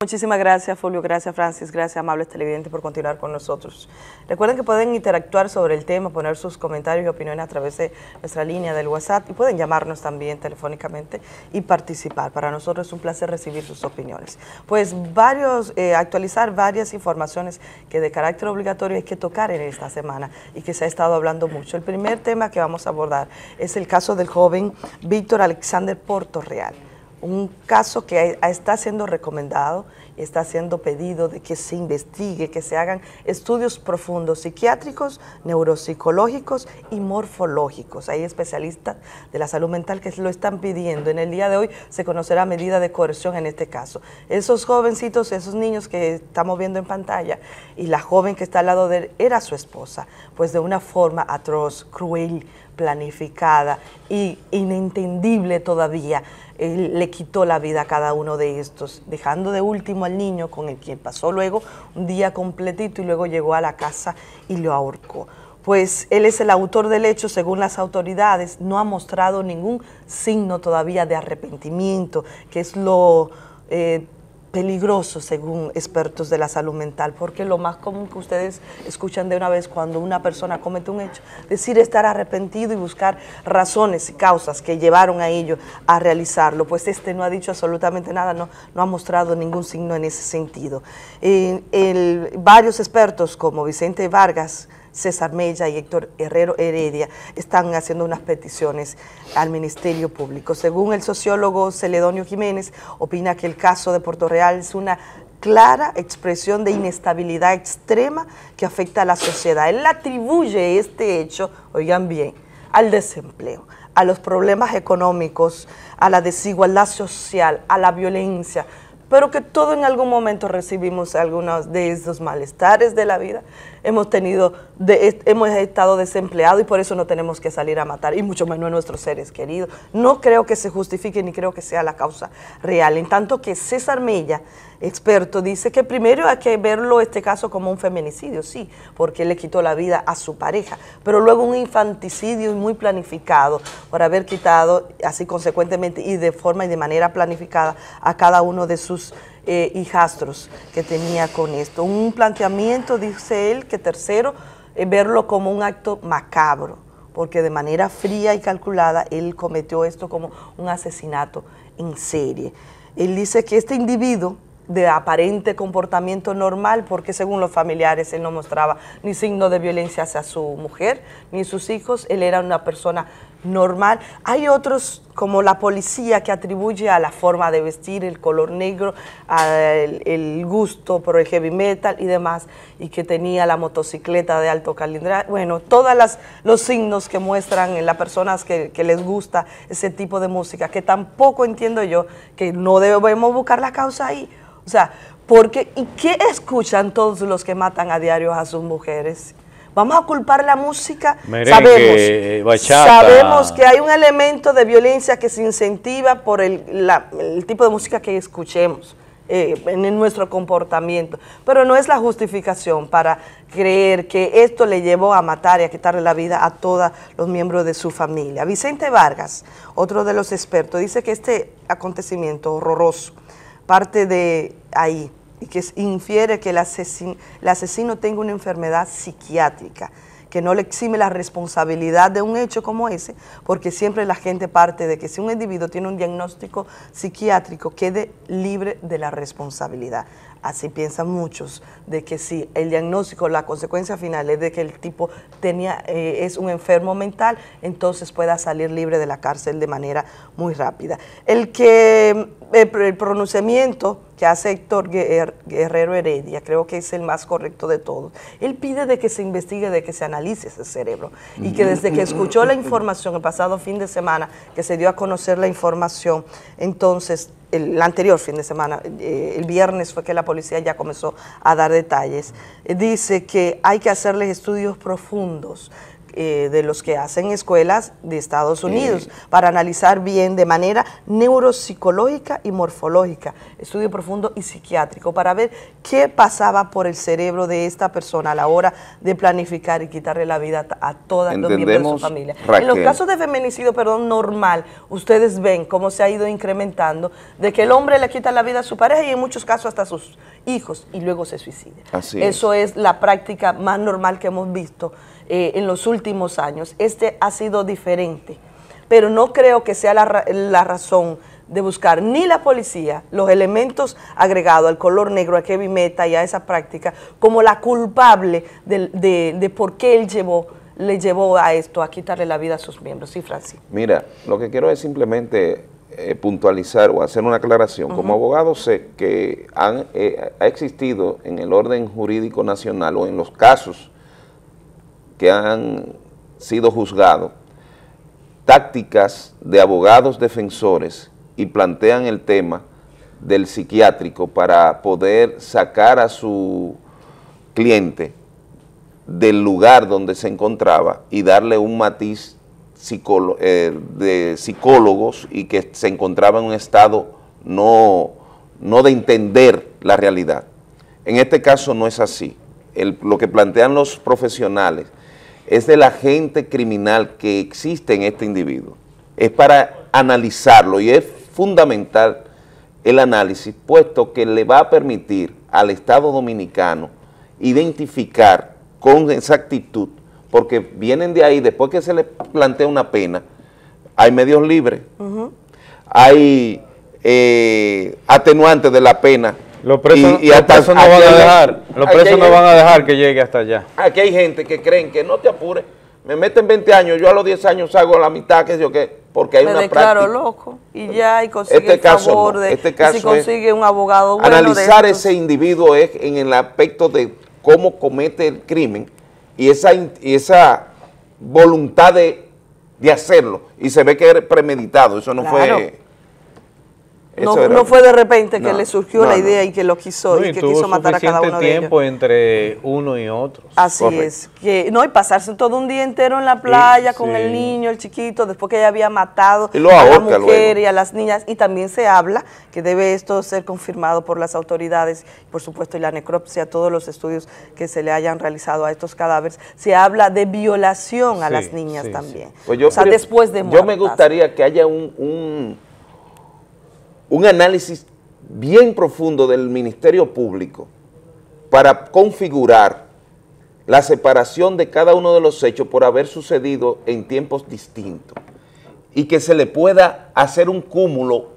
Muchísimas gracias, Fulvio. Gracias, Francis. Gracias, amables televidentes, por continuar con nosotros. Recuerden que pueden interactuar sobre el tema, poner sus comentarios y opiniones a través de nuestra línea del WhatsApp y pueden llamarnos también telefónicamente y participar. Para nosotros es un placer recibir sus opiniones. Pues varios, eh, actualizar varias informaciones que de carácter obligatorio hay que tocar en esta semana y que se ha estado hablando mucho. El primer tema que vamos a abordar es el caso del joven Víctor Alexander Portorreal. Real un caso que está siendo recomendado está haciendo pedido de que se investigue, que se hagan estudios profundos psiquiátricos, neuropsicológicos y morfológicos. Hay especialistas de la salud mental que lo están pidiendo. En el día de hoy se conocerá medida de coerción en este caso. Esos jovencitos, esos niños que estamos viendo en pantalla y la joven que está al lado de él era su esposa, pues de una forma atroz, cruel, planificada y inentendible todavía, eh, le quitó la vida a cada uno de estos, dejando de último niño con el quien pasó luego un día completito y luego llegó a la casa y lo ahorcó. Pues él es el autor del hecho, según las autoridades, no ha mostrado ningún signo todavía de arrepentimiento, que es lo... Eh, peligroso según expertos de la salud mental, porque lo más común que ustedes escuchan de una vez cuando una persona comete un hecho, decir estar arrepentido y buscar razones y causas que llevaron a ello a realizarlo, pues este no ha dicho absolutamente nada, no, no ha mostrado ningún signo en ese sentido. Eh, varios expertos como Vicente Vargas, César Mella y Héctor Herrero Heredia, están haciendo unas peticiones al Ministerio Público. Según el sociólogo Celedonio Jiménez, opina que el caso de Puerto Real es una clara expresión de inestabilidad extrema que afecta a la sociedad. Él atribuye este hecho, oigan bien, al desempleo, a los problemas económicos, a la desigualdad social, a la violencia, pero que todo en algún momento recibimos algunos de esos malestares de la vida. Hemos tenido, hemos estado desempleados y por eso no tenemos que salir a matar, y mucho menos nuestros seres queridos. No creo que se justifique ni creo que sea la causa real. En tanto que César Mella, experto, dice que primero hay que verlo este caso como un feminicidio, sí, porque le quitó la vida a su pareja, pero luego un infanticidio muy planificado por haber quitado así consecuentemente y de forma y de manera planificada a cada uno de sus eh, hijastros que tenía con esto. Un planteamiento, dice él, que tercero, eh, verlo como un acto macabro, porque de manera fría y calculada él cometió esto como un asesinato en serie. Él dice que este individuo de aparente comportamiento normal, porque según los familiares él no mostraba ni signo de violencia hacia su mujer ni sus hijos, él era una persona normal. Hay otros, como la policía, que atribuye a la forma de vestir, el color negro, el, gusto por el heavy metal y demás, y que tenía la motocicleta de alto calibre. Bueno, todos los signos que muestran en las personas que, les gusta ese tipo de música, que tampoco entiendo yo que no debemos buscar la causa ahí. O sea, porque, ¿y qué escuchan todos los que matan a diario a sus mujeres? Vamos a culpar la música. sabemos, que hay un elemento de violencia que se incentiva por el, tipo de música que escuchemos. Eh, en nuestro comportamiento. Pero no es la justificación para creer que esto le llevó a matar y a quitarle la vida a todos los miembros de su familia. Vicente Vargas, otro de los expertos, dice que este acontecimiento horroroso parte de ahí, y que infiere que el asesino, el asesino tenga una enfermedad psiquiátrica que no le exime la responsabilidad de un hecho como ese, porque siempre la gente parte de que si un individuo tiene un diagnóstico psiquiátrico, quede libre de la responsabilidad. Así piensan muchos, de que si el diagnóstico, la consecuencia final es de que el tipo tenía, eh, es un enfermo mental, entonces pueda salir libre de la cárcel de manera muy rápida. El que eh, el pronunciamiento que hace Héctor Guerrero Heredia, creo que es el más correcto de todos. Él pide de que se investigue, de que se analice ese cerebro y que desde que escuchó la información el pasado fin de semana, que se dio a conocer la información, entonces el anterior fin de semana, eh, el viernes fue que la policía ya comenzó a dar detalles. Eh, dice que hay que hacerles estudios profundos, eh, de los que hacen escuelas de Estados Unidos para analizar bien de manera neuropsicológica y morfológica, estudio profundo y psiquiátrico, para ver qué pasaba por el cerebro de esta persona a la hora de planificar y quitarle la vida a todos los miembros de su familia. En los casos de feminicidio, perdón, normal, ustedes ven cómo se ha ido incrementando de que el hombre le quita la vida a su pareja y en muchos casos hasta sus hijos y luego se suicida. Eso es. la práctica más normal que hemos visto eh, en los últimos años. Este ha sido diferente, pero no creo que sea la, la razón de buscar ni la policía los elementos agregados al color negro, a Kevin Meta y a esa práctica como la culpable de, de, por qué él llevó, le llevó a esto, a quitarle la vida a sus miembros. Sí, Francis. Mira, lo que quiero es simplemente eh, puntualizar o hacer una aclaración. Como abogado sé que han, eh, ha existido en el orden jurídico nacional o en los casos que han sido juzgados tácticas de abogados defensores y plantean el tema del psiquiátrico para poder sacar a su cliente del lugar donde se encontraba y darle un matiz eh, de psicólogos y que se encontraba en un estado no, de entender la realidad. En este caso no es así. lo que plantean los profesionales es del agente criminal que existe en este individuo. Es para analizarlo y es fundamental el análisis, puesto que le va a permitir al Estado Dominicano identificar con exactitud porque vienen de ahí, después que se les plantea una pena, hay medios libres, hay eh, atenuantes de la pena. Los presos, no van a dejar, que llegue hasta allá. Aquí hay gente que creen que no te apures, me meten 20 años, yo a los 10 años salgo la mitad, que sé yo qué, porque hay me una declaro loco y ya y este consigue este de este si consigue un abogado Analizar ese individuo es en el aspecto de cómo comete el crimen, y esa, y esa voluntad de, hacerlo. Y se ve que era premeditado, eso no fue no, fue de repente que le surgió la idea y que lo quiso y, que quiso matar a cada uno de ellos. tiempo entre uno y otro. Así es. Que, no, y pasarse todo un día entero en la playa con el niño, el chiquito, después que ella había matado a la mujer y a las niñas. Y también se habla que debe esto ser confirmado por las autoridades, por supuesto, y la necropsia, todos los estudios que se le hayan realizado a estos cadáveres. Se habla de violación a las niñas también. Pues o sea, después de Yo me gustaría que haya un un análisis bien profundo del Ministerio Público para configurar la separación de cada uno de los hechos por haber sucedido en tiempos distintos y que se le pueda hacer un cúmulo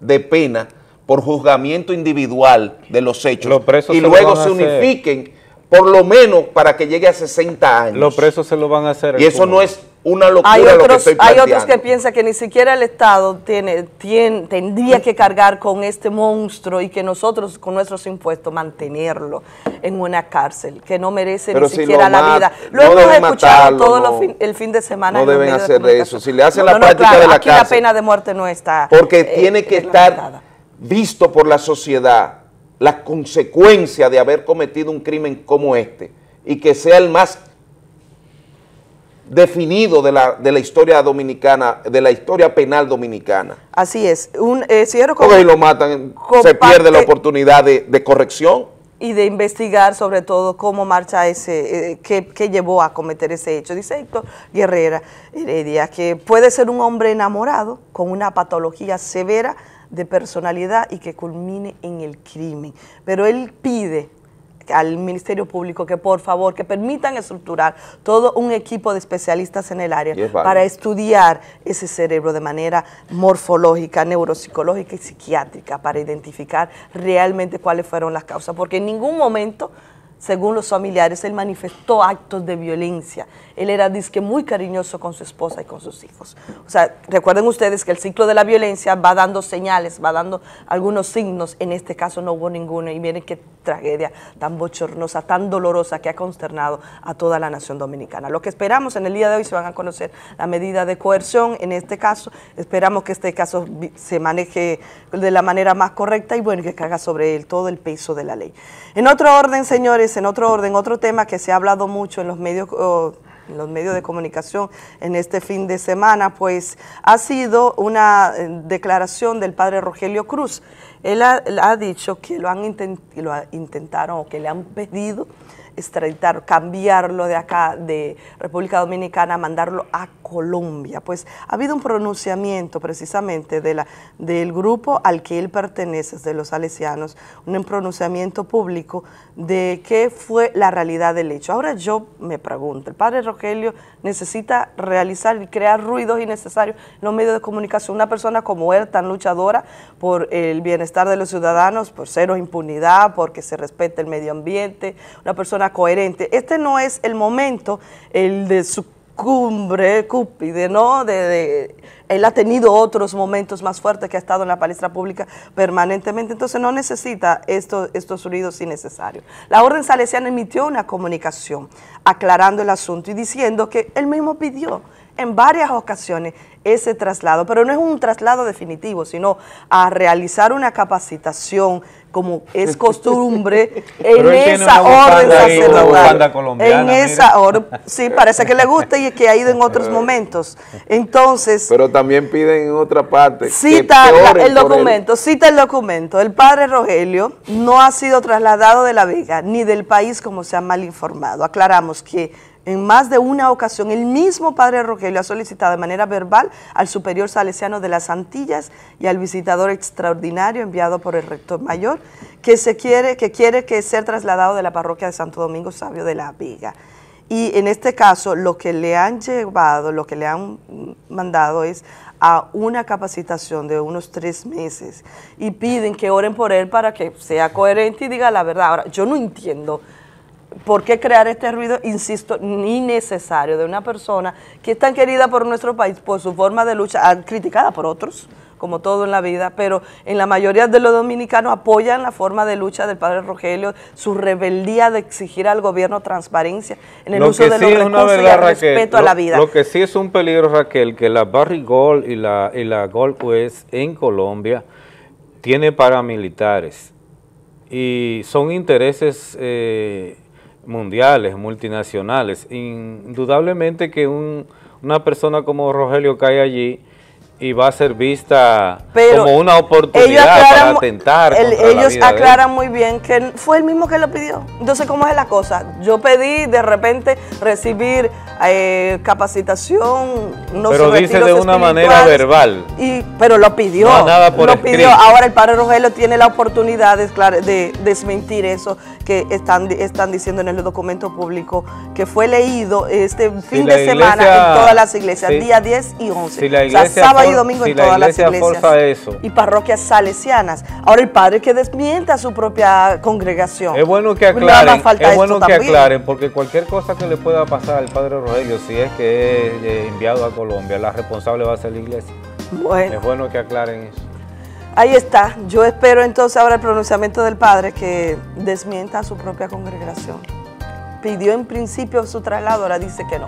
de pena por juzgamiento individual de los hechos y luego se unifiquen por lo menos para que llegue a 60 años. Los presos se lo van a hacer. Y eso no es una locura hay otros, lo que Hay otros que piensan que ni siquiera el Estado tiene, tendría que cargar con este monstruo y que nosotros con nuestros impuestos mantenerlo en una cárcel, que no merece ni siquiera la vida. Lo hemos escuchado todo el fin de semana. No deben hacer eso. Si le hacen la práctica de la pena de muerte no está. Porque tiene eh, que estar visto por la sociedad la consecuencia de haber cometido un crimen como este y que sea el más definido de la, de la historia dominicana, de la historia penal dominicana. Así es. Un, eh, lo matan, se pierde la oportunidad de, corrección. Y de investigar sobre todo cómo marcha ese, eh, qué, qué, llevó a cometer ese hecho. Dice Héctor Guerrera Heredia que puede ser un hombre enamorado con una patología severa de personalidad y que culmine en el crimen. Pero él pide al Ministerio Público que por favor que permitan estructurar todo un equipo de especialistas en el área para estudiar ese cerebro de manera morfológica, neuropsicológica y psiquiátrica para identificar realmente cuáles fueron las causas, porque en ningún momento según los familiares, él manifestó actos de violencia él era disque muy cariñoso con su esposa y con sus hijos. O sea, recuerden ustedes que el ciclo de la violencia va dando señales, va dando algunos signos, en este caso no hubo ninguno y miren qué tragedia tan bochornosa, tan dolorosa que ha consternado a toda la nación dominicana. Lo que esperamos en el día de hoy se van a conocer la medida de coerción en este caso, esperamos que este caso se maneje de la manera más correcta y bueno, que caiga sobre él todo el peso de la ley. En otro orden, señores, en otro orden, otro tema que se ha hablado mucho en los medios... Oh, en los medios de comunicación en este fin de semana, pues ha sido una eh, declaración del padre Rogelio Cruz. Él ha, dicho que lo han intent, lo intentaron o que le han pedido extraditar, cambiarlo de acá, de República Dominicana, mandarlo a Colombia. Pues ha habido un pronunciamiento precisamente de la, del grupo al que él pertenece, de los salesianos, un pronunciamiento público de qué fue la realidad del hecho. Ahora yo me pregunto, el padre Rogelio necesita realizar y crear ruidos innecesarios en los medios de comunicación. Una persona como él, tan luchadora por el bienestar de los ciudadanos, por cero impunidad, porque se respete el medio ambiente, una persona coherente. Este no es el momento, el de su cumbre cúpide, ¿no? él ha tenido otros momentos más fuertes que ha estado en la palestra pública permanentemente, entonces no necesita esto, estos ruidos innecesarios. La Orden Salesiana emitió una comunicación aclarando el asunto y diciendo que él mismo pidió en varias ocasiones ese traslado, pero no es un traslado definitivo, sino a realizar una capacitación como es costumbre en esa orden sacerdotal. En esa orden, sí, parece que le gusta y que ha ido en otros momentos. Entonces... Pero también piden en otra parte. Cita el documento, cita el documento. El padre Rogelio no ha sido trasladado de la Vega ni del país como se ha mal informado. Aclaramos que en más de una ocasión, el mismo padre Rogelio ha solicitado de manera verbal al superior salesiano de las Antillas y al visitador extraordinario enviado por el rector mayor que, se quiere, que quiere que ser trasladado de la parroquia de Santo Domingo Sabio de la Vega. Y en este caso, lo que le han llevado, lo que le han mandado es a una capacitación de unos tres meses y piden que oren por él para que sea coherente y diga la verdad. Ahora, yo no entiendo ¿Por qué crear este ruido, insisto, ni necesario de una persona que es tan querida por nuestro país por su forma de lucha, ah, criticada por otros, como todo en la vida, pero en la mayoría de los dominicanos apoyan la forma de lucha del padre Rogelio, su rebeldía de exigir al gobierno transparencia en el uso de los recursos y el respeto a la vida. Lo, que sí es un peligro, Raquel, que la Barry Gold y la, y la West en Colombia tiene paramilitares y son intereses... Eh, mundiales, multinacionales. Indudablemente que una persona como Rogelio cae allí y va a ser vista como una oportunidad para atentar. ellos aclaran muy bien que fue el mismo que lo pidió. Entonces, ¿cómo es la cosa? Yo pedí de repente recibir eh, capacitación, no Pero dice de una manera verbal. Y, pero lo pidió. lo pidió. Ahora el padre Rogelio tiene la oportunidad de, desmentir eso que están, están diciendo en el documento público que fue leído este fin de semana en todas las iglesias, día 10 y 11 y domingo en todas las iglesias y parroquias salesianas. Ahora el padre que desmienta a su propia congregación. Es bueno que aclaren, es bueno que aclaren, porque cualquier cosa que le pueda pasar al padre Rogelio, si es que es eh, enviado a Colombia, la responsable va a ser la iglesia. Bueno. Es bueno que aclaren eso. Ahí está. Yo espero entonces ahora el pronunciamiento del padre que desmienta a su propia congregación. Pidió en principio su traslado, ahora dice que no.